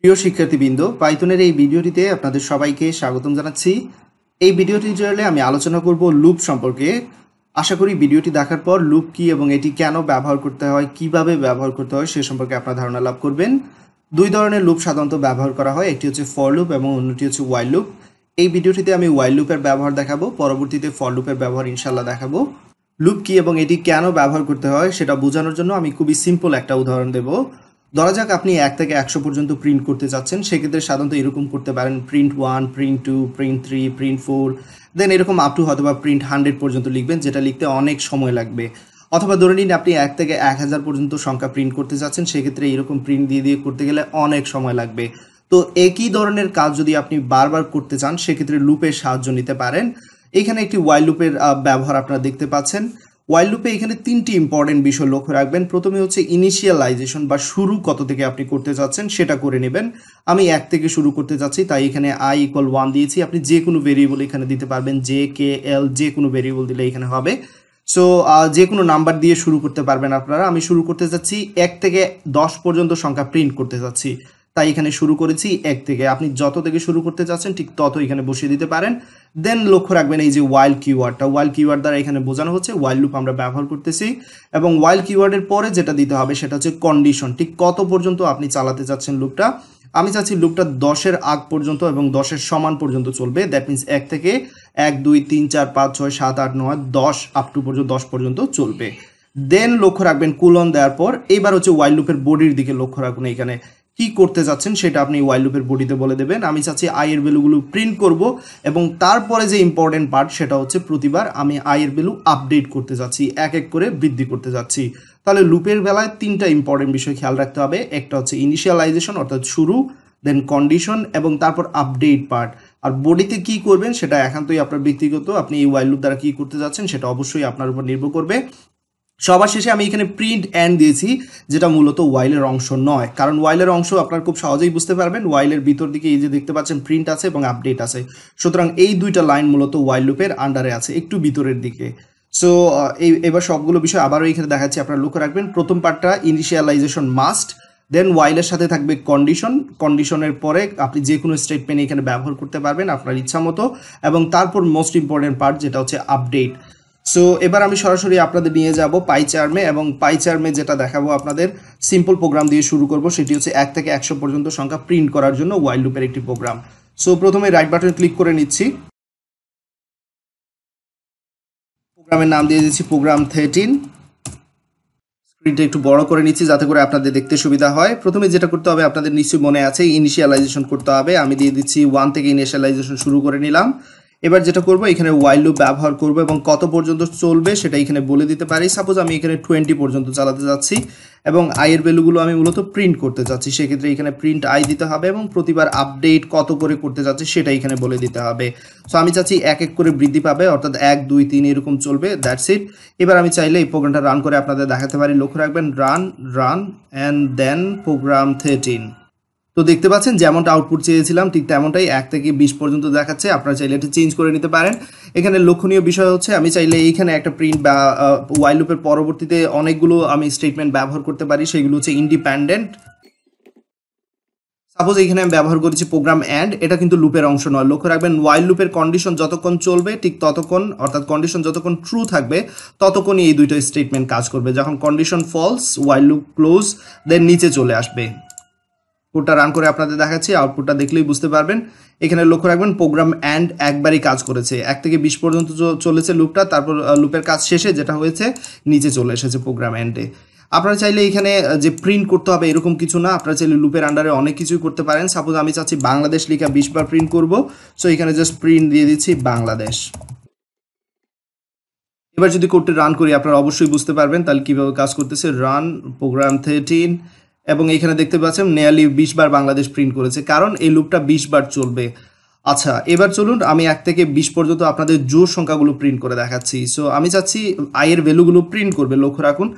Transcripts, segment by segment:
প্রিয় শিক্ষার্থীবৃন্দ পাইথনের এই ভিডিওটিতে আপনাদের সবাইকে স্বাগতম জানাচ্ছি এই ভিডিও টিউটোরিয়ালে আমি আলোচনা করব লুপ সম্পর্কে আশা করি ভিডিওটি দেখার পর লুপ কি এবং এটি কেন ব্যবহার করতে হয় কিভাবে ব্যবহার করতে হয় সে সম্পর্কে আপনার ধারণা লাভ করবেন দুই ধরনের লুপ সাধারণত ব্যবহার করা হয় একটি হচ্ছে ফর লুপ এবং অন্যটি হচ্ছে ওয়াইল লুপ এই ভিডিওটিতে আমি ওয়াইল লুপের ব্যবহার দেখাবো পরবর্তীতে ফর লুপের ব্যবহার ইনশাল্লাহ দেখাবো লুপ কি এবং এটি কেন ব্যবহার করতে হয় সেটা বোঝানোর জন্য আমি খুবই সিম্পল একটা উদাহরণ দেবো ধরা যাক আপনি এক থেকে একশো পর্যন্ত প্রিন্ট করতে চাচ্ছেন সেক্ষেত্রে সাধারণত এরকম করতে পারেন print one print two print three print four then এরকম আপ টু হয়তো বা প্রিন্ট হান্ড্রেড পর্যন্ত লিখবেন যেটা লিখতে অনেক সময় লাগবে অথবা ধরে নিন আপনি এক থেকে এক হাজার পর্যন্ত সংখ্যা প্রিন্ট করতে চাচ্ছেন সেক্ষেত্রে এরকম প্রিন্ট দিয়ে দিয়ে করতে গেলে অনেক সময় লাগবে তো একই ধরনের কাজ যদি আপনি বারবার করতে চান সেক্ষেত্রে লুপের সাহায্য নিতে পারেন এখানে একটি ওয়াই লুপের ব্যবহার আপনারা দেখতে পাচ্ছেন ওয়াইল লুপে এখানে তিনটি ইম্পর্টেন্ট বিষয় লক্ষ্য রাখবেন প্রথমে হচ্ছে ইনিশিয়ালাইজেশন বা শুরু কত থেকে আপনি করতে চাচ্ছেন সেটা করে নেবেন আমি এক থেকে শুরু করতে চাচ্ছি তাই এখানে আই ইকুয়াল ওয়ান দিয়েছি আপনি যে কোনো ভেরিয়েবল এখানে দিতে পারবেন জে কে এল যে কোনো ভেরিয়েবল দিলে এখানে হবে সো যে কোনো নাম্বার দিয়ে শুরু করতে পারবেন আপনারা আমি শুরু করতে চাচ্ছি এক থেকে দশ পর্যন্ত সংখ্যা প্রিন্ট করতে চাচ্ছি তাই এখানে শুরু করেছি এক থেকে আপনি যত থেকে শুরু করতে চাচ্ছেন ঠিক তত এখানে বসিয়ে দিতে পারেন দেন লক্ষ্য রাখবেন এই যে ওয়াইল্ড কিওয়ার্ডটা ওয়াইল্ড কিওয়ার্ড দ্বারা এখানে বোঝানো হচ্ছে ওয়াইল্ড লুপ আমরা ব্যবহার করতেছি এবং ওয়াইল্ড কিওয়ার্ডের পরে যেটা দিতে হবে সেটা হচ্ছে কন্ডিশন ঠিক কত পর্যন্ত আপনি চালাতে চাচ্ছেন লুপটা আমি চাচ্ছি লুপটা দশের আগ পর্যন্ত এবং দশের সমান পর্যন্ত চলবে দ্যাট মিন্স এক থেকে এক দুই তিন চার পাঁচ ছয় সাত আট নয় দশ আপ টু পর্যন্ত দশ পর্যন্ত চলবে দেন লক্ষ্য রাখবেন কুলন দেওয়ার পর এবার হচ্ছে ওয়াইল্ড লুপের বডির দিকে লক্ষ্য রাখুন এখানে কি করতে চাচ্ছেন সেটা আপনি ওয়াইল লুপের বডিতে বলে দেবেন আমি চাচ্ছি আই এর ভ্যালুগুলো প্রিন্ট করব এবং তারপরে যে ইম্পর্টেন্ট পার্ট সেটা হচ্ছে প্রতিবার আমি আই এর ভ্যালু আপডেট করতে যাচ্ছি এক এক করে বৃদ্ধি করতে যাচ্ছি তাহলে লুপের বেলায় তিনটা ইম্পর্টেন্ট বিষয় খেয়াল রাখতে হবে একটা হচ্ছে ইনিশিয়ালাইজেশন অর্থাৎ শুরু দেন কন্ডিশন এবং তারপর আপডেট পার্ট আর বডিতে কি করবেন সেটা একান্তই আপনার ব্যক্তিগত আপনি এই ওয়াইল লুপ দ্বারা কি করতে যাচ্ছেন সেটা অবশ্যই আপনার উপর নির্ভর করবে সবার শেষে আমি এখানে প্রিন্ট অ্যান্ড দিয়েছি যেটা মূলত ওয়াইলের অংশ নয় কারণ ওয়াইলের অংশ আপনার খুব সহজেই বুঝতে পারবেন ওয়াইলের ভিতর দিকে এই যে দেখতে পাচ্ছেন প্রিন্ট আছে এবং আপডেট আছে সুতরাং এই দুইটা লাইন মূলত ওয়াইল লুপের আন্ডারে আছে একটু ভিতরের দিকে সো এই এবার সবগুলো বিষয় আবারও এখানে দেখাচ্ছি আপনারা লক্ষ্য রাখবেন প্রথম পার্টটা ইনিশিয়ালাইজেশন মাস্ট দেন ওয়াইলের সাথে থাকবে কন্ডিশন কন্ডিশনের পরে আপনি যে কোনো স্টেটমেন্ট এখানে ব্যবহার করতে পারবেন আপনার ইচ্ছা মতো এবং তারপর মোস্ট ইম্পর্টেন্ট পার্ট যেটা হচ্ছে আপডেট সো এবার আমি সরাসরি আপনাদের নিয়ে যাব পাইচার্মে এবং পাইচার্মে যেটা দেখাবো আপনাদের সিম্পল প্রোগ্রাম দিয়ে শুরু করব সেটি হচ্ছে এক থেকে একশো পর্যন্ত সংখ্যা প্রিন্ট করার জন্য ওয়াইল্ড লুপের একটি প্রোগ্রাম সো প্রথমে রাইট বাটন ক্লিক করে নিচ্ছি প্রোগ্রামের নাম দিয়ে দিচ্ছি প্রোগ্রাম থার্টিন স্ক্রিনটা একটু বড় করে নিচ্ছি যাতে করে আপনাদের দেখতে সুবিধা হয় প্রথমে যেটা করতে হবে আপনাদের নিশ্চয়ই মনে আছে ইনিশিয়ালাইজেশন করতে হবে আমি দিয়ে দিচ্ছি ওয়ান থেকে ইনিশিয়ালাইজেশন শুরু করে নিলাম এবার যেটা করব এখানে ওয়াইল লুপ ব্যবহার করব এবং কত পর্যন্ত চলবে সেটা এখানে বলে দিতে পারি সাপোজ আমি এখানে টোয়েন্টি পর্যন্ত চালাতে যাচ্ছি এবং আয়ের ভ্যালুগুলো আমি মূলত প্রিন্ট করতে চাচ্ছি সেক্ষেত্রে এখানে প্রিন্ট আই দিতে হবে এবং প্রতিবার আপডেট কত করে করতে যাচ্ছি সেটা এখানে বলে দিতে হবে সো আমি চাচ্ছি এক এক করে বৃদ্ধি পাবে অর্থাৎ এক দুই তিন এরকম চলবে দ্যাটস ইট এবার আমি চাইলে এই প্রোগ্রামটা রান করে আপনাদের দেখাতে পারি লক্ষ্য রাখবেন run run and then program thirteen তো দেখতে পাচ্ছেন যেমনটা আউটপুট চেয়েছিলাম ঠিক তেমনটাই এক থেকে বিশ পর্যন্ত দেখাচ্ছে আপনারা চাইলে এটা চেঞ্জ করে নিতে পারেন এখানে লক্ষণীয় বিষয় হচ্ছে আমি চাইলে এইখানে একটা প্রিন্ট বা ওয়াইলুপের পরবর্তীতে অনেকগুলো আমি স্টেটমেন্ট ব্যবহার করতে পারি সেগুলো হচ্ছে ইন্ডিপেন্ডেন্ট সাপোজ এখানে আমি ব্যবহার করেছি প্রোগ্রাম অ্যান্ড এটা কিন্তু লুপের অংশ নয় লক্ষ্য রাখবেন ওয়াইল লুপের কন্ডিশন যতক্ষণ চলবে ঠিক ততক্ষণ অর্থাৎ কন্ডিশন যতক্ষণ ট্রু থাকবে ততক্ষণই এই দুইটা স্টেটমেন্ট কাজ করবে যখন condition false while loop close then নিচে চলে আসবে কোডটা রান করে আপনাদের দেখাচ্ছি আউটপুটটা দেখলেই বুঝতে পারবেন এখানে লক্ষ্য রাখবেন প্রোগ্রাম অ্যান্ড একবারই কাজ করেছে এক থেকে বিশ পর্যন্ত চলেছে লুপটা তারপর লুপের কাজ শেষে যেটা হয়েছে নিচে চলে এসেছে প্রোগ্রাম অ্যান্ডে আপনারা চাইলে এখানে যে প্রিন্ট করতে হবে এরকম কিছু না আপনারা চাইলে লুপের আন্ডারে অনেক কিছুই করতে পারেন সাপোজ আমি চাচ্ছি বাংলাদেশ লিখা বিশ বার প্রিন্ট করব সো এখানে জাস্ট প্রিন্ট দিয়ে দিচ্ছি বাংলাদেশ এবার যদি কোডটি রান করি আপনারা অবশ্যই বুঝতে পারবেন তাহলে কীভাবে কাজ করতেছে রান প্রোগ্রাম থার্টিন এবং এইখানে দেখতে পাচ্ছেন নেয়ালি বিশ বার বাংলাদেশ প্রিন্ট করেছে কারণ এই লুপটা বিশ বার চলবে আচ্ছা এবার চলুন আমি এক থেকে বিশ পর্যন্ত আপনাদের জোর সংখ্যাগুলো প্রিন্ট করে দেখাচ্ছি সো আমি চাচ্ছি আয়ের ভ্যালুগুলো প্রিন্ট করবে লক্ষ্য রাখুন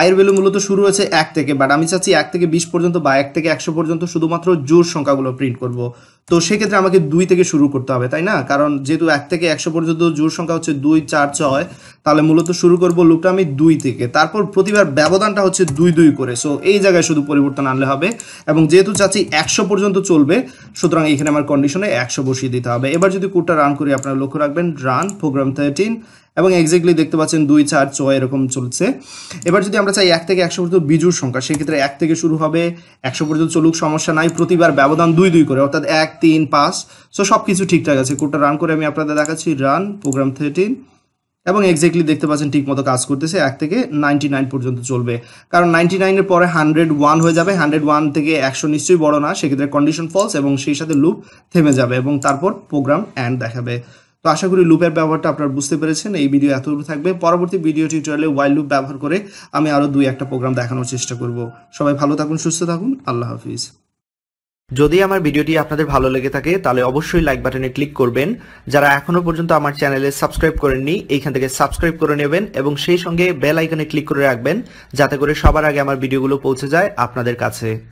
আয়ের ভ্যালু মূলত শুরু হয়েছে এক থেকে বাট আমি চাচ্ছি এক থেকে বিশ পর্যন্ত বা এক থেকে একশো পর্যন্ত শুধুমাত্র জোর সংখ্যাগুলো প্রিন্ট করব তো সেক্ষেত্রে আমাকে দুই থেকে শুরু করতে হবে তাই না কারণ যেহেতু এক থেকে একশো পর্যন্ত জোর সংখ্যা হচ্ছে দুই চার ছয় তাহলে মূলত শুরু করব লুকটা আমি দুই থেকে তারপর প্রতিবার ব্যবধানটা হচ্ছে দুই দুই করে সো এই জায়গায় শুধু পরিবর্তন আনলে হবে এবং যেহেতু চাচ্ছি একশো পর্যন্ত চলবে সুতরাং এখানে আমার কন্ডিশনে একশো বসিয়ে দিতে হবে এবার যদি কোডটা রান করি আপনারা লক্ষ্য রাখবেন রান প্রোগ্রাম থার্টিন এবং এক্স্যাক্টলি দেখতে পাচ্ছেন দুই চার ছয় এরকম চলছে এবার যদি আমরা চাই এক থেকে একশো পর্যন্ত বিজুর সংখ্যা সেক্ষেত্রে এক থেকে শুরু হবে একশো পর্যন্ত চলুক সমস্যা নাই প্রতিবার ব্যবধান দুই দুই করে অর্থাৎ এক তিন পাঁচ সো সব কিছু ঠিকঠাক আছে কোডটা রান করে আমি আপনাদের দেখাচ্ছি রান প্রোগ্রাম থার্টিন এবং এক্স্যাক্টলি দেখতে পাচ্ছেন ঠিকমতো কাজ করতেছে এক থেকে নাইনটি নাইন পর্যন্ত চলবে কারণ নাইনটি নাইনের পরে হান্ড্রেড ওয়ান হয়ে যাবে হান্ড্রেড ওয়ান থেকে একশো নিশ্চয়ই বড় না সেক্ষেত্রে কন্ডিশন ফলস এবং সেই সাথে লুপ থেমে যাবে এবং তারপর প্রোগ্রাম অ্যান্ড দেখাবে তো আশা করি লুপের ব্যবহারটা আপনারা বুঝতে পেরেছেন এই ভিডিও এতটুকু থাকবে পরবর্তী ভিডিও টিউটোরিয়ালে ওয়াইল লুপ ব্যবহার করে আমি আরও দুই একটা প্রোগ্রাম দেখানোর চেষ্টা করব সবাই ভালো থাকুন সুস্থ থাকুন আল্লাহ হাফিজ যদি আমার ভিডিওটি আপনাদের ভালো লেগে থাকে তাহলে অবশ্যই লাইক বাটনে ক্লিক করবেন যারা এখনও পর্যন্ত আমার চ্যানেলে সাবস্ক্রাইব করেননি এইখান থেকে সাবস্ক্রাইব করে নেবেন এবং সেই সঙ্গে বেল আইকনে ক্লিক করে রাখবেন যাতে করে সবার আগে আমার ভিডিওগুলো পৌঁছে যায় আপনাদের কাছে